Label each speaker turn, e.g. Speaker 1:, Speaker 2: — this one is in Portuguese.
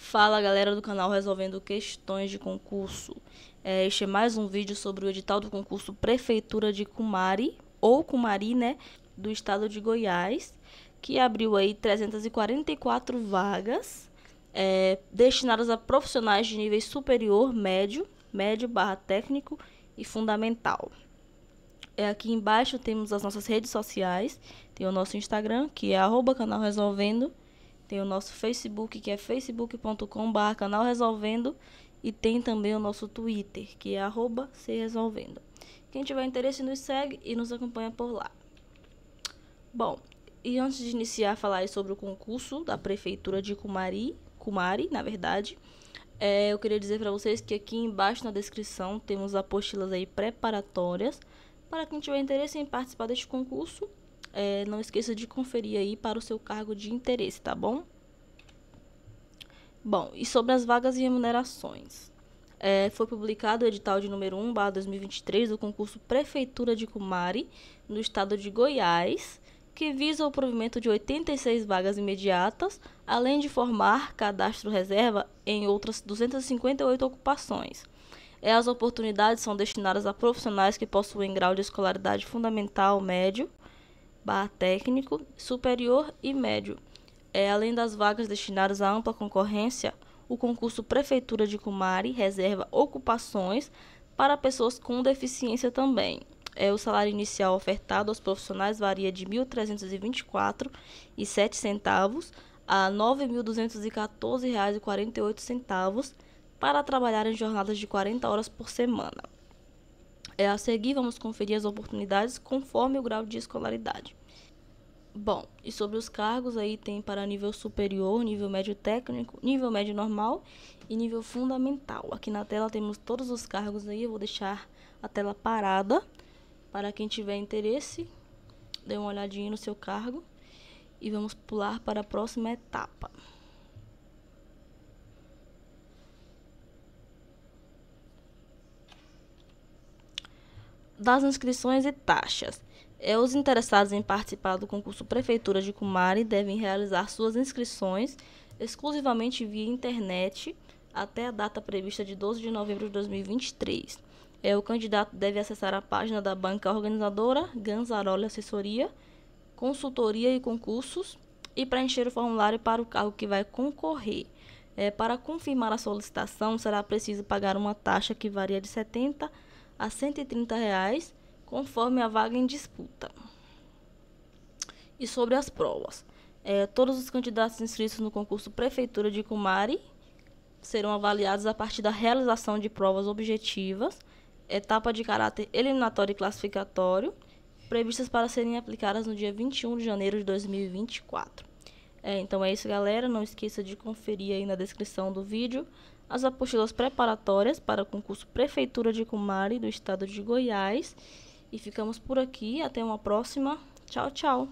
Speaker 1: Fala galera do canal Resolvendo Questões de Concurso. É, este é mais um vídeo sobre o edital do concurso Prefeitura de Cumari, ou Cumari, né, do estado de Goiás, que abriu aí 344 vagas é, destinadas a profissionais de nível superior, médio, médio barra técnico e fundamental. É, aqui embaixo temos as nossas redes sociais, tem o nosso Instagram, que é arroba canal Resolvendo tem o nosso Facebook, que é facebook.com.br canal Resolvendo, e tem também o nosso Twitter, que é arroba se resolvendo. Quem tiver interesse nos segue e nos acompanha por lá. Bom, e antes de iniciar a falar sobre o concurso da Prefeitura de Cumari, Cumari, na verdade, é, eu queria dizer para vocês que aqui embaixo na descrição temos apostilas aí preparatórias para quem tiver interesse em participar deste concurso é, não esqueça de conferir aí para o seu cargo de interesse, tá bom? Bom, e sobre as vagas e remunerações. É, foi publicado o edital de número 1, barra 2023, do concurso Prefeitura de Cumari, no estado de Goiás, que visa o provimento de 86 vagas imediatas, além de formar cadastro reserva em outras 258 ocupações. É, as oportunidades são destinadas a profissionais que possuem grau de escolaridade fundamental médio, barra técnico, superior e médio. É, além das vagas destinadas à ampla concorrência, o concurso Prefeitura de Cumari reserva ocupações para pessoas com deficiência também. É, o salário inicial ofertado aos profissionais varia de R$ 1.324,07 a R$ 9.214,48 para trabalhar em jornadas de 40 horas por semana. É a seguir, vamos conferir as oportunidades conforme o grau de escolaridade. Bom, e sobre os cargos aí tem para nível superior, nível médio técnico, nível médio normal e nível fundamental. Aqui na tela temos todos os cargos aí, eu vou deixar a tela parada para quem tiver interesse, dê uma olhadinha no seu cargo e vamos pular para a próxima etapa. das inscrições e taxas. É, os interessados em participar do concurso Prefeitura de Cumari devem realizar suas inscrições exclusivamente via internet até a data prevista de 12 de novembro de 2023. É, o candidato deve acessar a página da banca organizadora Ganzarola Assessoria, Consultoria e Concursos e preencher o formulário para o cargo que vai concorrer. É, para confirmar a solicitação, será preciso pagar uma taxa que varia de 70 a R$ 130, reais, conforme a vaga em disputa. E sobre as provas. É, todos os candidatos inscritos no concurso Prefeitura de Cumari serão avaliados a partir da realização de provas objetivas, etapa de caráter eliminatório e classificatório, previstas para serem aplicadas no dia 21 de janeiro de 2024. É, então é isso, galera. Não esqueça de conferir aí na descrição do vídeo as apostilas preparatórias para o concurso Prefeitura de Cumari do estado de Goiás. E ficamos por aqui. Até uma próxima. Tchau, tchau.